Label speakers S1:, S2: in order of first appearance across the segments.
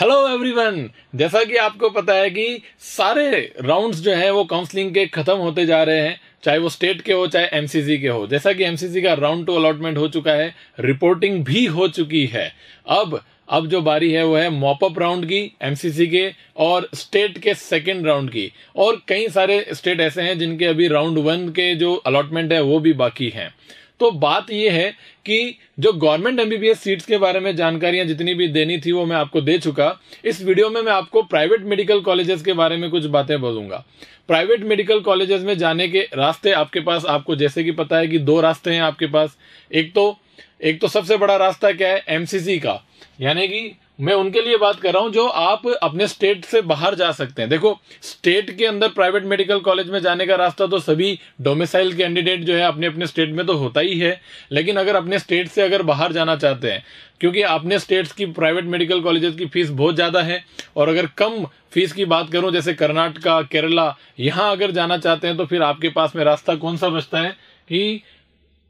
S1: Hello everyone जैसा कि आपको पता है कि सारे राउंड्स जो हैं वो काउंसलिंग के खत्म होते जा रहे हैं चाहे वो स्टेट के हो चाहे एमसीसी के हो जैसा कि एमसीसी का राउंड टू अलॉटमेंट हो चुका है रिपोर्टिंग भी हो चुकी है अब अब जो बारी है वो है मॉपअप राउंड की एमसीसी के और स्टेट के सेकेंड राउंड की और कई सारे स्टेट ऐसे हैं जिनके अभी राउंड वन के जो अलॉटमेंट है वो भी बाकी हैं तो बात यह है कि जो गवर्नमेंट एमबीबीएस सीट्स के बारे में जानकारियां जितनी भी देनी थी वो मैं आपको दे चुका इस वीडियो में मैं आपको प्राइवेट मेडिकल कॉलेजेस के बारे में कुछ बातें बोलूंगा प्राइवेट मेडिकल कॉलेजेस में जाने के रास्ते आपके पास आपको जैसे कि पता है कि दो रास्ते हैं आपके पास एक तो एक तो सबसे बड़ा रास्ता क्या है एमसीसी का यानी कि मैं उनके लिए बात कर रहा हूं जो आप अपने स्टेट से बाहर जा सकते हैं देखो स्टेट के अंदर प्राइवेट मेडिकल कॉलेज में जाने का रास्ता तो सभी डोमिसाइल कैंडिडेट जो है अपने अपने स्टेट में तो होता ही है लेकिन अगर अपने स्टेट से अगर बाहर जाना चाहते हैं क्योंकि अपने स्टेट्स की प्राइवेट मेडिकल कॉलेजेस की फीस बहुत ज़्यादा है और अगर कम फीस की बात करूं जैसे कर्नाटका केरला यहाँ अगर जाना चाहते हैं तो फिर आपके पास में रास्ता कौन सा बचता है कि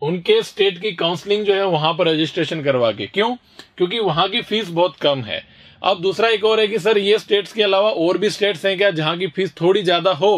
S1: उनके स्टेट की काउंसलिंग जो है वहां पर रजिस्ट्रेशन करवा के क्यों क्योंकि वहां की फीस बहुत कम है अब दूसरा एक और है कि सर ये स्टेट्स के अलावा और भी स्टेट्स हैं क्या जहाँ की फीस थोड़ी ज़्यादा हो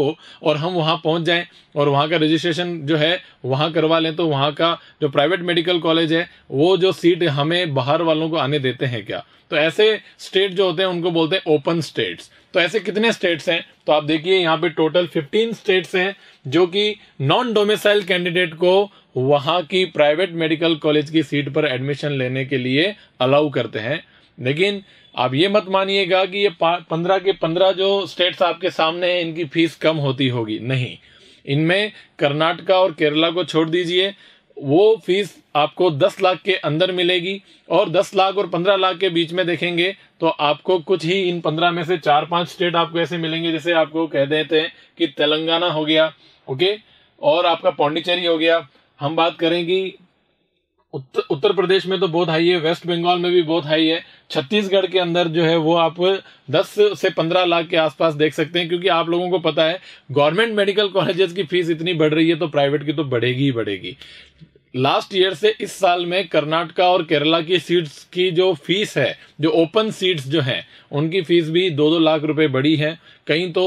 S1: और हम वहां पहुंच जाएं और वहां का रजिस्ट्रेशन जो है वहां करवा लें तो वहां का जो प्राइवेट मेडिकल कॉलेज है वो जो सीट हमें बाहर वालों को आने देते हैं क्या तो ऐसे स्टेट जो होते हैं उनको बोलते हैं ओपन स्टेट्स तो ऐसे कितने स्टेट्स हैं तो आप देखिए यहाँ पे टोटल 15 स्टेट्स हैं जो कि नॉन डोमिसाइल कैंडिडेट को वहां की प्राइवेट मेडिकल कॉलेज की सीट पर एडमिशन लेने के लिए अलाउ करते हैं लेकिन आप ये मत मानिएगा कि ये पंद्रह के पंद्रह जो स्टेट्स आपके सामने हैं इनकी फीस कम होती होगी नहीं इनमें कर्नाटका और केरला को छोड़ दीजिए वो फीस आपको 10 लाख के अंदर मिलेगी और 10 लाख और 15 लाख के बीच में देखेंगे तो आपको कुछ ही इन 15 में से चार पांच स्टेट आपको ऐसे मिलेंगे जैसे आपको कह देते हैं कि तेलंगाना हो गया ओके और आपका पौंडीचेरी हो गया हम बात करेंगे उत्तर, उत्तर प्रदेश में तो बहुत हाई है वेस्ट बंगाल में भी बहुत हाई है छत्तीसगढ़ के अंदर जो है वो आप 10 से 15 लाख के आसपास देख सकते हैं क्योंकि आप लोगों को पता है गवर्नमेंट मेडिकल कॉलेजेस की फीस इतनी बढ़ रही है तो प्राइवेट की तो बढ़ेगी ही बढ़ेगी लास्ट ईयर से इस साल में कर्नाटका और केरला की सीट्स की जो फीस है जो ओपन सीट्स जो हैं उनकी फीस भी दो दो लाख रुपए बढ़ी है कहीं तो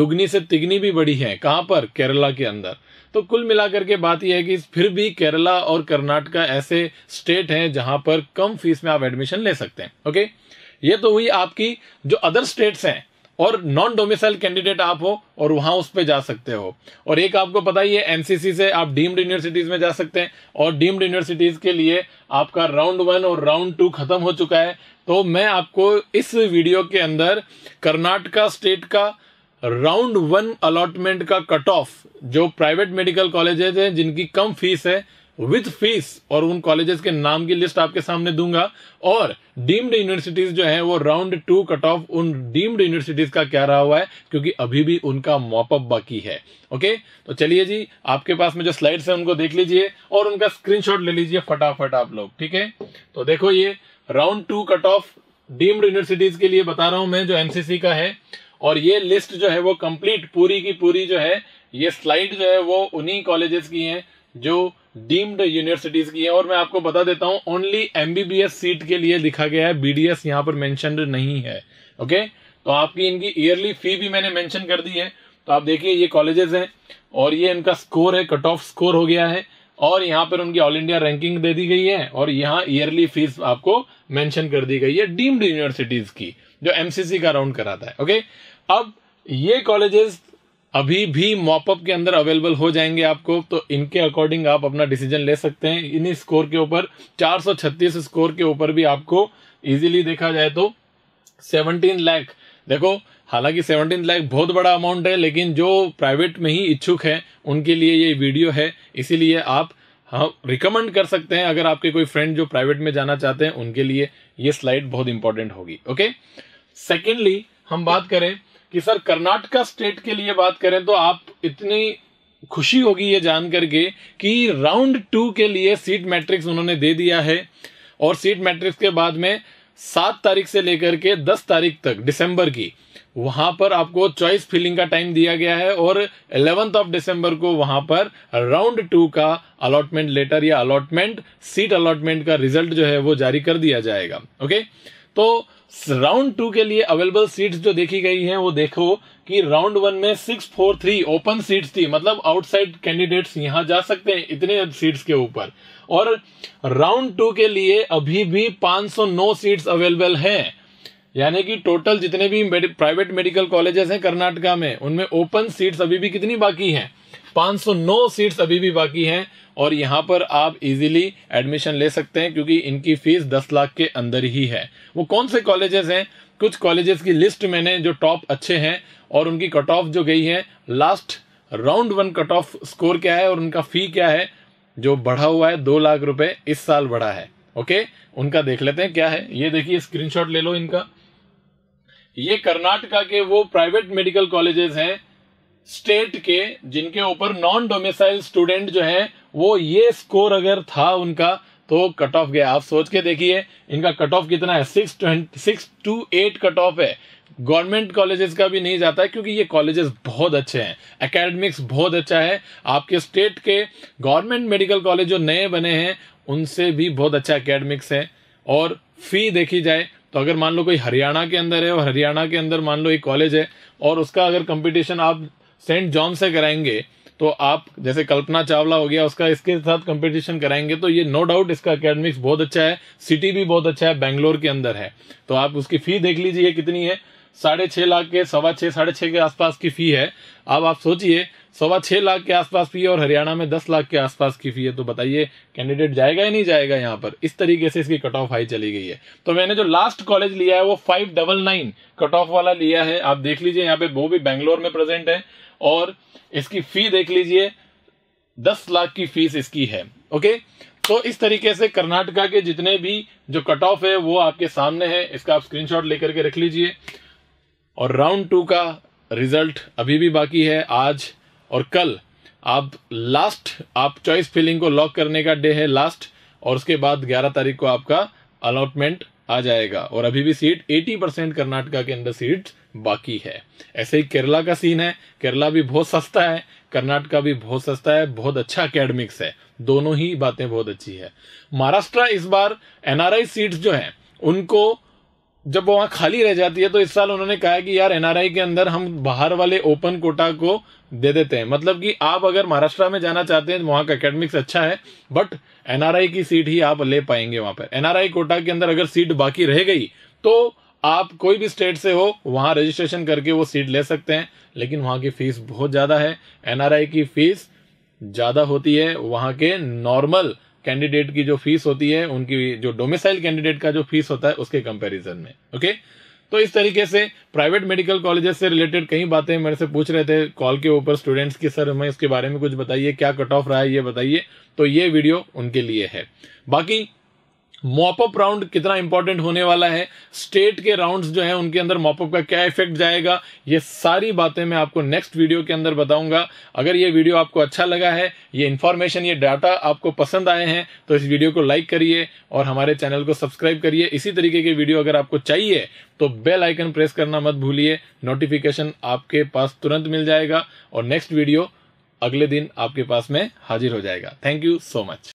S1: दुगनी से तिगनी भी बढ़ी है कहाँ पर केरला के अंदर तो कुल मिलाकर के बात यह है कि फिर भी केरला और कर्नाटका ऐसे स्टेट हैं जहां पर कम फीस में आप एडमिशन ले सकते हैं ओके ये तो हुई आपकी जो अदर स्टेट्स हैं और नॉन डोमिसाइल कैंडिडेट आप हो और वहां उस पर जा सकते हो और एक आपको पता ही है एनसीसी से आप डीम्ड यूनिवर्सिटीज में जा सकते हैं और डीम्ड यूनिवर्सिटीज के लिए आपका राउंड वन और राउंड टू खत्म हो चुका है तो मैं आपको इस वीडियो के अंदर कर्नाटका स्टेट का राउंड वन अलॉटमेंट का कट ऑफ जो प्राइवेट मेडिकल कॉलेजेस हैं जिनकी कम फीस है विथ फीस और उन कॉलेजेस के नाम की लिस्ट आपके सामने दूंगा और डीम्ड यूनिवर्सिटीज जो है वो राउंड टू कट ऑफ उन डीम्ड यूनिवर्सिटीज का क्या रहा हुआ है क्योंकि अभी भी उनका मॉपअप बाकी है ओके तो चलिए जी आपके पास में जो स्लाइड्स है उनको देख लीजिए और उनका स्क्रीनशॉट ले लीजिए फटाफट आप लोग ठीक है तो देखो ये round two cut off deemed universities के लिए बता रहा हूं मैं जो एनसीसी का है और ये लिस्ट जो है वो कंप्लीट पूरी की पूरी जो है ये स्लाइड जो है वो उन्हीं कॉलेजेस की है जो डीम्ड यूनिवर्सिटीज की है और मैं आपको बता देता हूं ओनली एमबीबीएस सीट के लिए लिखा गया है बीडीएस यहाँ पर मेंशन नहीं है ओके तो आपकी इनकी ईयरली फी भी मैंने मैंशन कर दी है तो आप देखिए ये कॉलेजेस हैं और ये इनका स्कोर है कट ऑफ स्कोर हो गया है और यहाँ पर उनकी ऑल इंडिया रैंकिंग दे दी गई है और यहाँ ईयरली फीस आपको मेंशन कर दी गई है डीम्ड यूनिवर्सिटीज की जो एमसीसी का राउंड कराता है ओके अब ये कॉलेजेस अभी भी मॉपअप के अंदर अवेलेबल हो जाएंगे आपको तो इनके अकॉर्डिंग आप अपना डिसीजन ले सकते हैं इन्हीं स्कोर के ऊपर 436 स्कोर के ऊपर भी आपको इजीली देखा जाए तो 17 लाख देखो हालांकि 17 लाख बहुत बड़ा अमाउंट है लेकिन जो प्राइवेट में ही इच्छुक है उनके लिए ये वीडियो है इसीलिए आप हाँ रिकमेंड कर सकते हैं अगर आपके कोई फ्रेंड जो प्राइवेट में जाना चाहते हैं उनके लिए ये स्लाइड बहुत इंपॉर्टेंट होगी ओके सेकेंडली हम बात करें कि सर कर्नाटका स्टेट के लिए बात करें तो आप इतनी खुशी होगी ये जान करके कि राउंड टू के लिए सीट मैट्रिक्स उन्होंने दे दिया है और सीट मैट्रिक्स के बाद में सात तारीख से लेकर के दस तारीख तक दिसंबर की वहां पर आपको चॉइस फिलिंग का टाइम दिया गया है और इलेवंथ ऑफ दिसंबर को वहां पर राउंड टू का अलॉटमेंट लेटर या अलॉटमेंट सीट अलॉटमेंट का रिजल्ट जो है वो जारी कर दिया जाएगा ओके okay? तो राउंड टू के लिए अवेलेबल सीट्स जो देखी गई हैं वो देखो कि राउंड वन में six four three open seats थी मतलब आउटसाइड कैंडिडेट्स यहां जा सकते हैं इतने सीट्स के ऊपर और राउंड टू के लिए अभी भी 509 सीट्स अवेलेबल हैं यानी कि टोटल जितने भी प्राइवेट मेडिकल कॉलेजेस हैं कर्नाटका में उनमें ओपन सीट्स अभी भी कितनी बाकी हैं 509 सीट्स अभी भी बाकी हैं और यहाँ पर आप इजीली एडमिशन ले सकते हैं क्योंकि इनकी फीस 10 लाख के अंदर ही है वो कौन से कॉलेजेस हैं कुछ कॉलेजेस की लिस्ट मैंने जो टॉप अच्छे हैं और उनकी कट ऑफ जो गई है last round one cut off score क्या है और उनका फी क्या है जो बढ़ा हुआ है दो लाख रुपए इस साल बढ़ा है ओके उनका देख लेते हैं क्या है ये देखिए स्क्रीनशॉट ले लो इनका ये कर्नाटका के वो प्राइवेट मेडिकल कॉलेजेस हैं स्टेट के जिनके ऊपर नॉन डोमिसाइल स्टूडेंट जो है वो ये स्कोर अगर था उनका तो कट ऑफ गया आप सोच के देखिए इनका कट ऑफ कितना है six twenty six two eight cut off है गवर्नमेंट कॉलेजेस का भी नहीं जाता है क्योंकि ये कॉलेजेस बहुत अच्छे हैं एकेडमिक्स बहुत अच्छा है आपके स्टेट के गवर्नमेंट मेडिकल कॉलेज जो नए बने हैं उनसे भी बहुत अच्छा एकेडमिक्स है और फी देखी जाए तो अगर मान लो कोई हरियाणा के अंदर है और हरियाणा के अंदर मान लो एक कॉलेज है और उसका अगर कंपटीशन आप सेंट जॉन से कराएंगे तो आप जैसे कल्पना चावला हो गया उसका इसके साथ कंपटीशन कराएंगे तो ये नो डाउट इसका अकेडमिक्स बहुत अच्छा है सिटी भी बहुत अच्छा है बैंगलोर के अंदर है तो आप उसकी फी देख लीजिए कितनी है साढ़े छः लाख के सवा छः साढ़े छः के आसपास की फ़ी है अब आप सोचिए सवा छः लाख के आसपास फ़ी है और हरियाणा में दस लाख के आसपास की फ़ी है तो बताइए कैंडिडेट जाएगा या नहीं जाएगा यहाँ पर इस तरीके से इसकी कट ऑफ हाई चली गई है तो मैंने जो लास्ट कॉलेज लिया है वो five double nine cut off वाला लिया है आप देख लीजिए यहाँ पे वो भी बेंगलोर में प्रेजेंट है और इसकी फ़ी देख लीजिए दस लाख की फीस इसकी है ओके तो इस तरीके से कर्नाटका के जितने भी जो कट ऑफ है वो आपके सामने है इसका आप स्क्रीनशॉट लेकर के रख लीजिए और राउंड टू का रिजल्ट अभी भी बाकी है आज और कल आप लास्ट आप चॉइस फिलिंग को लॉक करने का डे है लास्ट और उसके बाद 11 तारीख को आपका अलॉटमेंट आ जाएगा और अभी भी सीट 80 परसेंट कर्नाटका के अंदर सीट बाकी है ऐसे ही केरला का सीन है केरला भी बहुत सस्ता है कर्नाटका भी बहुत सस्ता है बहुत अच्छा अकेडमिक्स है दोनों ही बातें बहुत अच्छी है महाराष्ट्र इस बार एनआरआई सीट जो है उनको जब वो वहां खाली रह जाती है तो इस साल उन्होंने कहा कि यार एनआरआई के अंदर हम बाहर वाले ओपन कोटा को दे देते हैं मतलब कि आप अगर महाराष्ट्र में जाना चाहते हैं तो वहां का अकेडमिक्स अच्छा है बट एनआरआई की सीट ही आप ले पाएंगे वहां पर एनआरआई कोटा के अंदर अगर सीट बाकी रह गई तो आप कोई भी स्टेट से हो वहां रजिस्ट्रेशन करके वो सीट ले सकते हैं लेकिन वहां की फीस बहुत ज़्यादा है एनआरआई की फीस ज़्यादा होती है वहां के नॉर्मल कैंडिडेट की जो फीस होती है उनकी जो डोमिसाइल कैंडिडेट का जो फीस होता है उसके कंपैरिजन में ओके तो इस तरीके से प्राइवेट मेडिकल कॉलेजेस से रिलेटेड कई बातें मेरे से पूछ रहे थे कॉल के ऊपर स्टूडेंट्स की सर हमें इसके बारे में कुछ बताइए क्या कट ऑफ रहा है ये बताइए तो ये वीडियो उनके लिए है बाकी मॉपअप राउंड कितना इंपॉर्टेंट होने वाला है स्टेट के राउंड्स जो है उनके अंदर मॉपअप का क्या इफेक्ट जाएगा ये सारी बातें मैं आपको नेक्स्ट वीडियो के अंदर बताऊंगा अगर ये वीडियो आपको अच्छा लगा है ये इन्फॉर्मेशन ये डाटा आपको पसंद आए हैं तो इस वीडियो को लाइक करिए और हमारे चैनल को सब्सक्राइब करिए इसी तरीके की वीडियो अगर आपको चाहिए तो बेल आइकन प्रेस करना मत भूलिए नोटिफिकेशन आपके पास तुरंत मिल जाएगा और नेक्स्ट वीडियो अगले दिन आपके पास में हाजिर हो जाएगा थैंक यू सो मच